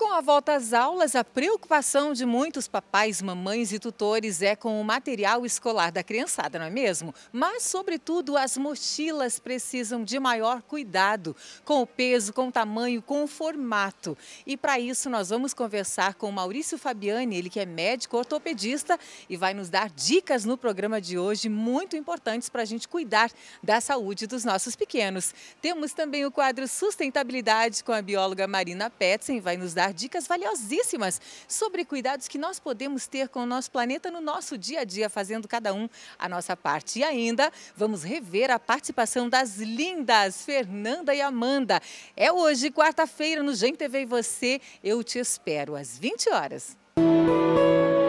Com a volta às aulas, a preocupação de muitos papais, mamães e tutores é com o material escolar da criançada, não é mesmo? Mas, sobretudo, as mochilas precisam de maior cuidado com o peso, com o tamanho, com o formato. E para isso, nós vamos conversar com o Maurício Fabiani, ele que é médico ortopedista e vai nos dar dicas no programa de hoje muito importantes para a gente cuidar da saúde dos nossos pequenos. Temos também o quadro Sustentabilidade com a bióloga Marina Petzen, vai nos dar dar dicas valiosíssimas sobre cuidados que nós podemos ter com o nosso planeta no nosso dia a dia, fazendo cada um a nossa parte. E ainda vamos rever a participação das lindas Fernanda e Amanda. É hoje, quarta-feira, no Gente TV e Você. Eu te espero às 20 horas. Música